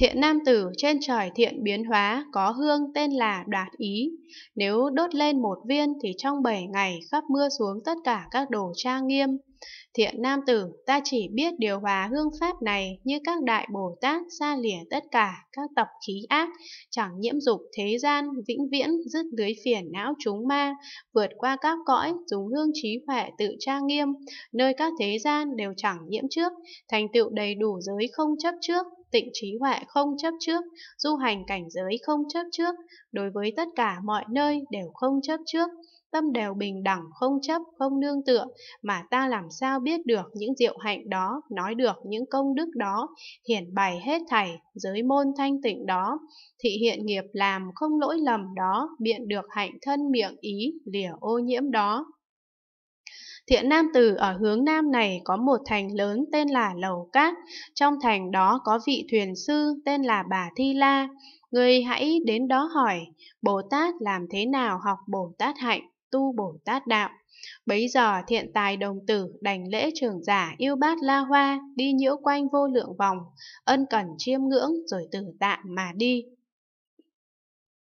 Thiện nam tử trên trời thiện biến hóa có hương tên là đoạt ý. Nếu đốt lên một viên thì trong bảy ngày khắp mưa xuống tất cả các đồ tra nghiêm. Thiện nam tử, ta chỉ biết điều hòa hương pháp này như các đại Bồ Tát xa lìa tất cả các tập khí ác, chẳng nhiễm dục thế gian, vĩnh viễn dứt lưới phiền não chúng ma, vượt qua các cõi, dùng hương trí huệ tự tra nghiêm, nơi các thế gian đều chẳng nhiễm trước, thành tựu đầy đủ giới không chấp trước, tịnh trí huệ không chấp trước, du hành cảnh giới không chấp trước, đối với tất cả mọi nơi đều không chấp trước, tâm đều bình đẳng không chấp không nương tựa mà ta làm sao biết được những diệu hạnh đó nói được những công đức đó hiển bày hết thảy giới môn thanh tịnh đó thị hiện nghiệp làm không lỗi lầm đó biện được hạnh thân miệng ý lìa ô nhiễm đó Thiện Nam Tử ở hướng Nam này có một thành lớn tên là Lầu Cát, trong thành đó có vị thuyền sư tên là Bà Thi La. Người hãy đến đó hỏi, Bồ Tát làm thế nào học Bồ Tát hạnh, tu Bồ Tát đạo. Bấy giờ thiện tài đồng tử đành lễ trưởng giả yêu bát la hoa, đi nhiễu quanh vô lượng vòng, ân cần chiêm ngưỡng rồi từ tạm mà đi.